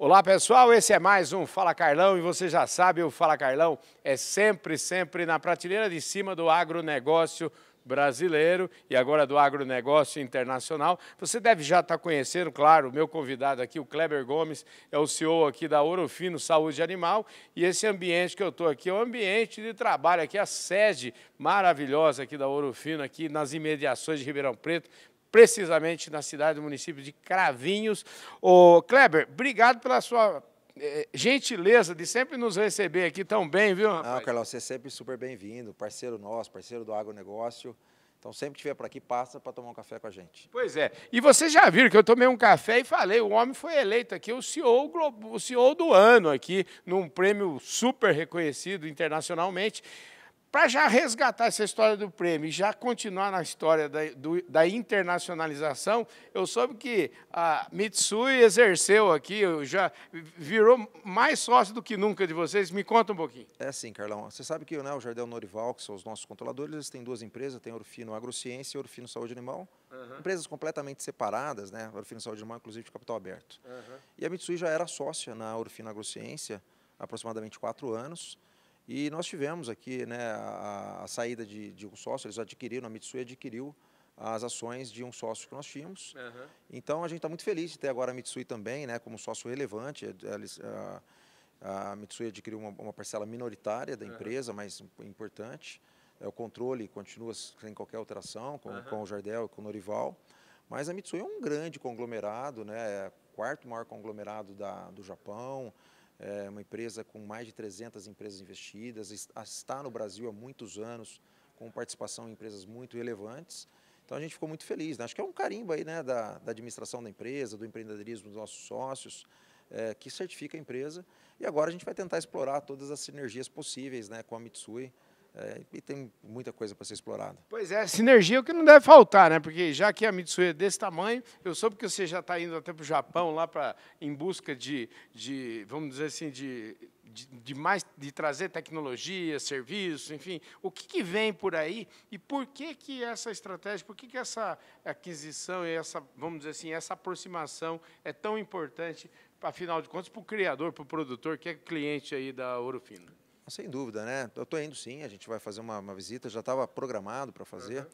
Olá pessoal, esse é mais um Fala Carlão e você já sabe, o Fala Carlão é sempre, sempre na prateleira de cima do agronegócio brasileiro e agora do agronegócio internacional. Você deve já estar tá conhecendo, claro, o meu convidado aqui, o Kleber Gomes, é o CEO aqui da Orofino Saúde Animal e esse ambiente que eu estou aqui é o ambiente de trabalho aqui, a sede maravilhosa aqui da Orofino, aqui nas imediações de Ribeirão Preto, precisamente na cidade, no município de Cravinhos. O Kleber, obrigado pela sua eh, gentileza de sempre nos receber aqui tão bem, viu, rapaz? Não, Carlão, você é sempre super bem-vindo, parceiro nosso, parceiro do agronegócio. Então, sempre que estiver por aqui, passa para tomar um café com a gente. Pois é. E vocês já viram que eu tomei um café e falei, o homem foi eleito aqui o CEO, o CEO do ano aqui, num prêmio super reconhecido internacionalmente. Para já resgatar essa história do prêmio e já continuar na história da, do, da internacionalização, eu soube que a Mitsui exerceu aqui, já virou mais sócio do que nunca de vocês. Me conta um pouquinho. É sim, Carlão. Você sabe que né, o Jardel Norival, que são os nossos controladores, eles têm duas empresas, tem Orfino Agrociência e Orfino Saúde Animal. Uhum. Empresas completamente separadas, né? Orfino Saúde Animal, inclusive, de capital aberto. Uhum. E a Mitsui já era sócia na Orfino Agrociência há aproximadamente quatro anos. E nós tivemos aqui né, a, a saída de, de, um sócio, eles adquiriram, a Mitsui adquiriu as ações de um sócio que nós tínhamos. Uhum. Então a gente está muito feliz de ter agora a Mitsui também né, como sócio relevante. É, é, eles, a, a Mitsui adquiriu uma, uma, parcela minoritária da empresa, uhum. mas importante. É, o controle continua sem qualquer alteração com, uhum. com o Jardel e com o Norival. Mas a Mitsui é um grande conglomerado, né, quarto maior conglomerado da, do Japão é uma empresa com mais de 300 empresas investidas, está no Brasil há muitos anos, com participação em empresas muito relevantes. Então a gente ficou muito feliz. Né? Acho que é um carimbo aí, né, da, da administração da empresa, do empreendedorismo dos nossos sócios, é, que certifica a empresa. E agora a gente vai tentar explorar todas as sinergias possíveis né, com a Mitsui é, e tem muita coisa para ser explorada. Pois é, sinergia é o que não deve faltar, né? Porque já que a Mitsui é desse tamanho, eu soube que você já está indo até para o Japão lá para em busca de, de, vamos dizer assim, de, de, de, mais de trazer tecnologia, serviços, enfim. O que, que vem por aí e por que que essa estratégia, por que que essa aquisição e essa, vamos dizer assim, essa aproximação é tão importante, afinal de contas, para o criador, para o produtor, que é cliente aí da Ouro sem dúvida, né? Eu estou indo sim, a gente vai fazer uma, uma visita, já estava programado para fazer. Uhum.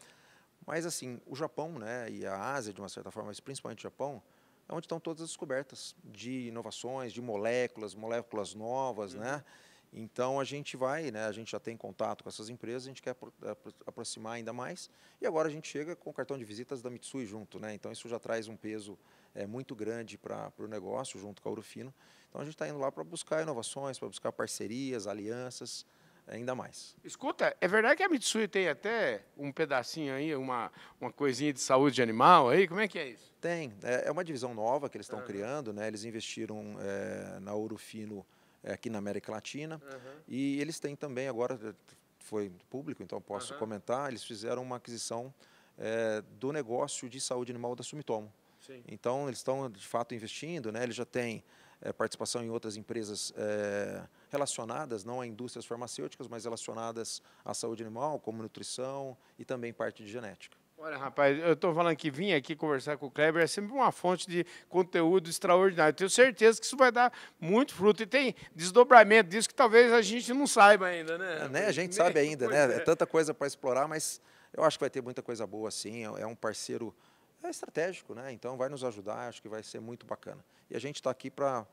Mas, assim, o Japão né, e a Ásia, de uma certa forma, mas principalmente o Japão, é onde estão todas as descobertas de inovações, de moléculas, moléculas novas, uhum. né? Então a gente vai, né, a gente já tem contato com essas empresas, a gente quer eh, aproximar ainda mais. E agora a gente chega com o cartão de visitas da Mitsui junto, né? Então isso já traz um peso é, muito grande para o negócio junto com a Urufino. Então a gente está indo lá para buscar inovações, para buscar parcerias, alianças, ainda mais. Escuta, é verdade que a Mitsui tem até um pedacinho aí, uma, uma coisinha de saúde de animal aí? Como é que é isso? Tem. É, é uma divisão nova que eles estão ah. criando, né? Eles investiram é, na Urufino é, aqui na América Latina. Uhum. E eles têm também, agora eh, foi público, então posso uhum. comentar, eles fizeram uma aquisição é, do negócio de saúde animal da Sumitomo. Sim. Então, eles estão, de fato, investindo, né? eles já têm é, participação em outras empresas é, relacionadas, não a indústrias farmacêuticas, mas relacionadas à saúde animal, como nutrição e também parte de genética. Olha, rapaz, eu estou falando que vim aqui conversar com o Kleber é sempre uma fonte de conteúdo extraordinário. Tenho certeza que isso vai dar muito fruto. E tem desdobramento disso que talvez a gente não saiba ainda, né? É, né? A gente sabe ainda, né? É, é tanta coisa para explorar, mas eu acho que vai ter muita coisa boa, sim. É, é um parceiro é estratégico, né? Então vai nos ajudar, acho que vai ser muito bacana. E a gente está aqui para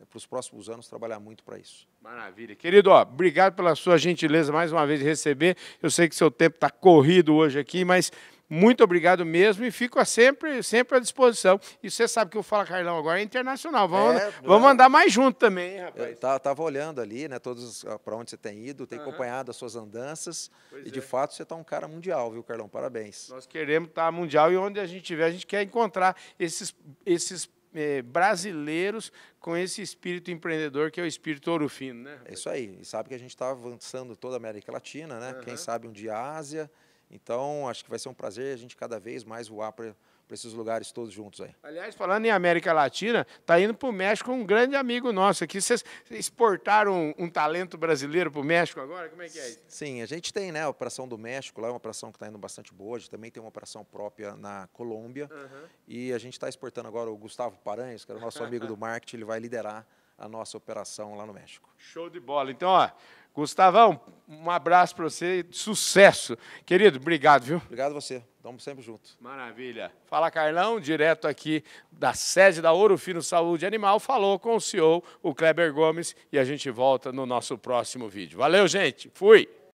é para os próximos anos trabalhar muito para isso. Maravilha. Querido, ó, obrigado pela sua gentileza mais uma vez de receber. Eu sei que seu tempo está corrido hoje aqui, mas muito obrigado mesmo e fico sempre, sempre à disposição. E você sabe que o Fala Carlão agora é internacional. Vamos, é, vamos andar mais junto também, hein, rapaz. Estava é, tá, tava olhando ali, né? Todos ah, para onde você tem ido, tem uhum. acompanhado as suas andanças. Pois e é. de fato você está um cara mundial, viu, Carlão? Parabéns. Nós queremos estar tá mundial e onde a gente estiver, a gente quer encontrar esses, esses é, brasileiros com esse espírito empreendedor que é o espírito ourofino, né? É isso aí. E sabe que a gente está avançando toda a América Latina, né? Uhum. Quem sabe um dia a Ásia. Então, acho que vai ser um prazer a gente cada vez mais voar para para esses lugares todos juntos aí. Aliás, falando em América Latina, está indo para o México um grande amigo nosso aqui. Vocês exportaram um, um talento brasileiro para o México agora? Como é que é isso? Sim, a gente tem né, a Operação do México, lá é uma operação que está indo bastante boa. A gente também tem uma operação própria na Colômbia. Uhum. E a gente está exportando agora o Gustavo Paranhos, que era o nosso amigo do marketing, ele vai liderar a nossa operação lá no México. Show de bola. Então, ó, Gustavão, um abraço para você, e sucesso. Querido, obrigado, viu? Obrigado a você. Estamos sempre juntos. Maravilha. Fala, Carlão, direto aqui da sede da Ouro Fino Saúde Animal, falou com o CEO, o Kleber Gomes, e a gente volta no nosso próximo vídeo. Valeu, gente. Fui.